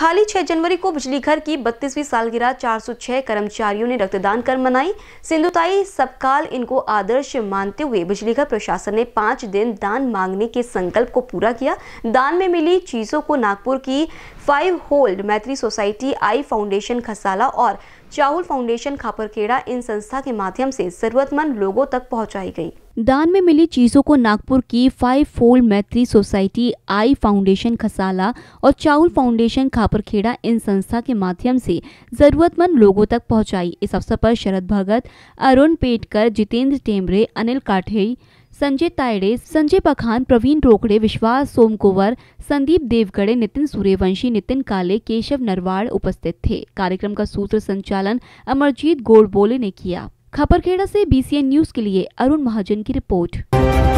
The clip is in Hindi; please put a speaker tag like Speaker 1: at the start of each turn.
Speaker 1: हाल ही छह जनवरी को बिजली घर की बत्तीसवीं सालगिरह 406 कर्मचारियों ने रक्तदान कर मनाई सिंधुताई सबकाल इनको आदर्श मानते हुए बिजली घर प्रशासन ने पांच दिन दान मांगने के संकल्प को पूरा किया दान में मिली चीज़ों को नागपुर की fivefold Maitri society eye foundation खसाला और चाहुल फाउंडेशन खापरखेड़ा इन संस्था के माध्यम से जरूरतमंद लोगों तक पहुंचाई गई दान में मिली चीजों को नागपुर की fivefold Maitri society eye foundation खसाला और चाउल फाउंडेशन खापरखेड़ा इन संस्था के माध्यम से जरूरतमंद लोगों तक पहुंचाई इस अवसर पर शरद भगत अरुण पेटकर जितेंद्र टेमरे अनिल काठे संजय तायड़े संजय पखान प्रवीण रोकड़े विश्वास सोमकोवर संदीप देवगढ़े नितिन सूर्यवंशी नितिन काले केशव नरवाड़ उपस्थित थे कार्यक्रम का सूत्र संचालन अमरजीत गोड़बोले ने किया खपरखेड़ा से बीसीएन न्यूज के लिए अरुण महाजन की रिपोर्ट